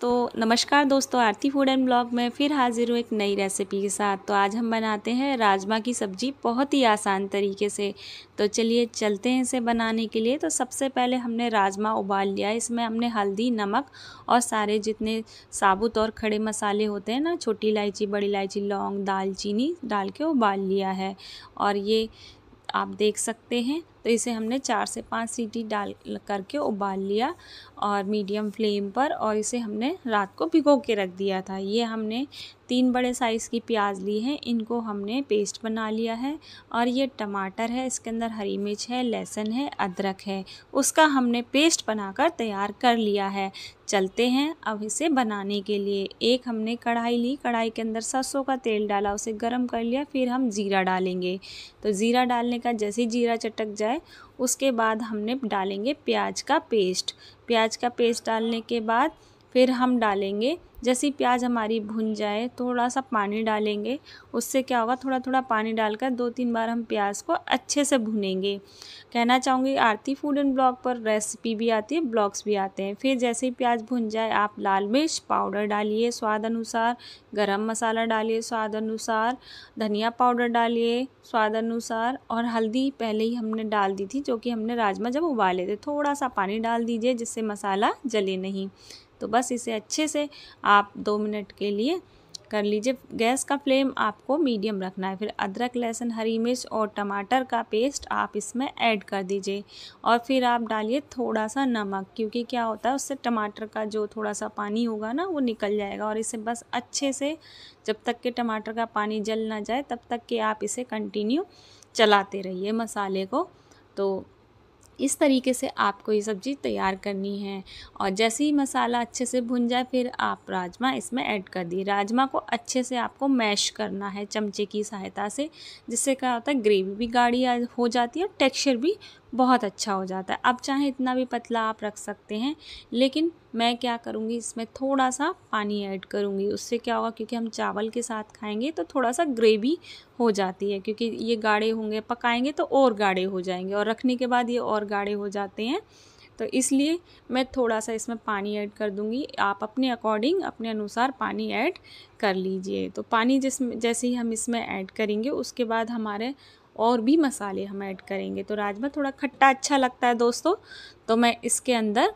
दोस्तों नमस्कार दोस्तों आरती फूड एंड ब्लॉग में फिर हाजिर हूँ एक नई रेसिपी के साथ तो आज हम बनाते हैं राजमा की सब्ज़ी बहुत ही आसान तरीके से तो चलिए चलते हैं इसे बनाने के लिए तो सबसे पहले हमने राजमा उबाल लिया इसमें हमने हल्दी नमक और सारे जितने साबुत और खड़े मसाले होते हैं ना छोटी इलायची बड़ी इलायची लौंग दालचीनी डाल के उबाल लिया है और ये आप देख सकते हैं तो इसे हमने चार से पाँच सीटी डाल करके उबाल लिया और मीडियम फ्लेम पर और इसे हमने रात को भिगो के रख दिया था ये हमने तीन बड़े साइज़ की प्याज ली है इनको हमने पेस्ट बना लिया है और ये टमाटर है इसके अंदर हरी मिर्च है लहसुन है अदरक है उसका हमने पेस्ट बनाकर तैयार कर लिया है चलते हैं अब इसे बनाने के लिए एक हमने कढ़ाई ली कढ़ाई के अंदर सरसों का तेल डाला उसे गर्म कर लिया फिर हम ज़ीरा डालेंगे तो ज़ीरा डालने का जैसे ही जीरा चटक जाए जाए उसके बाद हमने डालेंगे प्याज का पेस्ट प्याज का पेस्ट डालने के बाद फिर हम डालेंगे जैसे प्याज हमारी भुन जाए थोड़ा सा पानी डालेंगे उससे क्या होगा थोड़ा थोड़ा पानी डालकर दो तीन बार हम प्याज को अच्छे से भुनेंगे कहना चाहूँगी आरती फूड एंड ब्लॉग पर रेसिपी भी आती है ब्लॉग्स भी आते हैं फिर जैसे ही प्याज भुन जाए आप लाल मिर्च पाउडर डालिए स्वाद अनुसार गर्म मसाला डालिए स्वाद अनुसार धनिया पाउडर डालिए स्वाद अनुसार और हल्दी पहले ही हमने डाल दी थी जो कि हमने राजमा जब उबाले थे थोड़ा सा पानी डाल दीजिए जिससे मसाला जले नहीं तो बस इसे अच्छे से आप दो मिनट के लिए कर लीजिए गैस का फ्लेम आपको मीडियम रखना है फिर अदरक लहसुन हरी मिर्च और टमाटर का पेस्ट आप इसमें ऐड कर दीजिए और फिर आप डालिए थोड़ा सा नमक क्योंकि क्या होता है उससे टमाटर का जो थोड़ा सा पानी होगा ना वो निकल जाएगा और इसे बस अच्छे से जब तक के टमाटर का पानी जल ना जाए तब तक के आप इसे कंटिन्यू चलाते रहिए मसाले को तो इस तरीके से आपको ये सब्ज़ी तैयार करनी है और जैसे ही मसाला अच्छे से भुन जाए फिर आप राजमा इसमें ऐड कर दिए राजमा को अच्छे से आपको मैश करना है चमचे की सहायता से जिससे क्या होता है ग्रेवी भी गाढ़ी हो जाती है और टेक्सचर भी बहुत अच्छा हो जाता है अब चाहें इतना भी पतला आप रख सकते हैं लेकिन मैं क्या करूँगी इसमें थोड़ा सा पानी ऐड करूँगी उससे क्या होगा क्योंकि हम चावल के साथ खाएंगे तो थोड़ा सा ग्रेवी हो जाती है क्योंकि ये गाढ़े होंगे पकाएंगे तो और गाढ़े हो जाएंगे और रखने के बाद ये और गाढ़े हो जाते हैं तो इसलिए मैं थोड़ा सा इसमें पानी ऐड कर दूंगी आप अपने अकॉर्डिंग अपने अनुसार पानी ऐड कर लीजिए तो पानी जिस जैसे ही हम इसमें ऐड करेंगे उसके बाद हमारे और भी मसाले हम ऐड करेंगे तो राजमा थोड़ा खट्टा अच्छा लगता है दोस्तों तो मैं इसके अंदर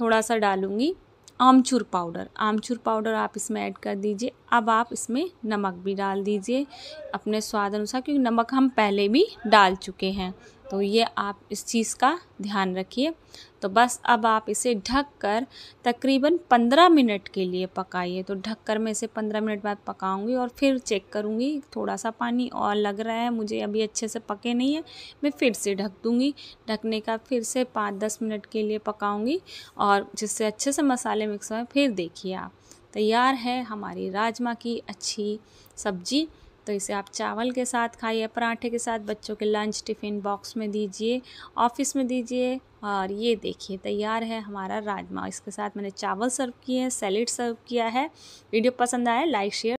थोड़ा सा डालूँगी आमचूर पाउडर आमचूर पाउडर आप इसमें ऐड कर दीजिए अब आप इसमें नमक भी डाल दीजिए अपने स्वाद अनुसार क्योंकि नमक हम पहले भी डाल चुके हैं तो ये आप इस चीज़ का ध्यान रखिए तो बस अब आप इसे ढक कर तकरीबन पंद्रह मिनट के लिए पकाइए तो ढक कर मैं इसे पंद्रह मिनट बाद पकाऊंगी और फिर चेक करूँगी थोड़ा सा पानी और लग रहा है मुझे अभी अच्छे से पके नहीं है मैं फिर से ढक दूँगी ढकने का फिर से पाँच दस मिनट के लिए पकाऊंगी और जिससे अच्छे से मसाले मिक्स हुए फिर देखिए आप तैयार है हमारी राजमा की अच्छी सब्जी तो इसे आप चावल के साथ खाइए पराठे के साथ बच्चों के लंच टिफ़िन बॉक्स में दीजिए ऑफिस में दीजिए और ये देखिए तैयार है हमारा राजमा इसके साथ मैंने चावल सर्व किए हैं सैलेड सर्व किया है वीडियो पसंद आया लाइक शेयर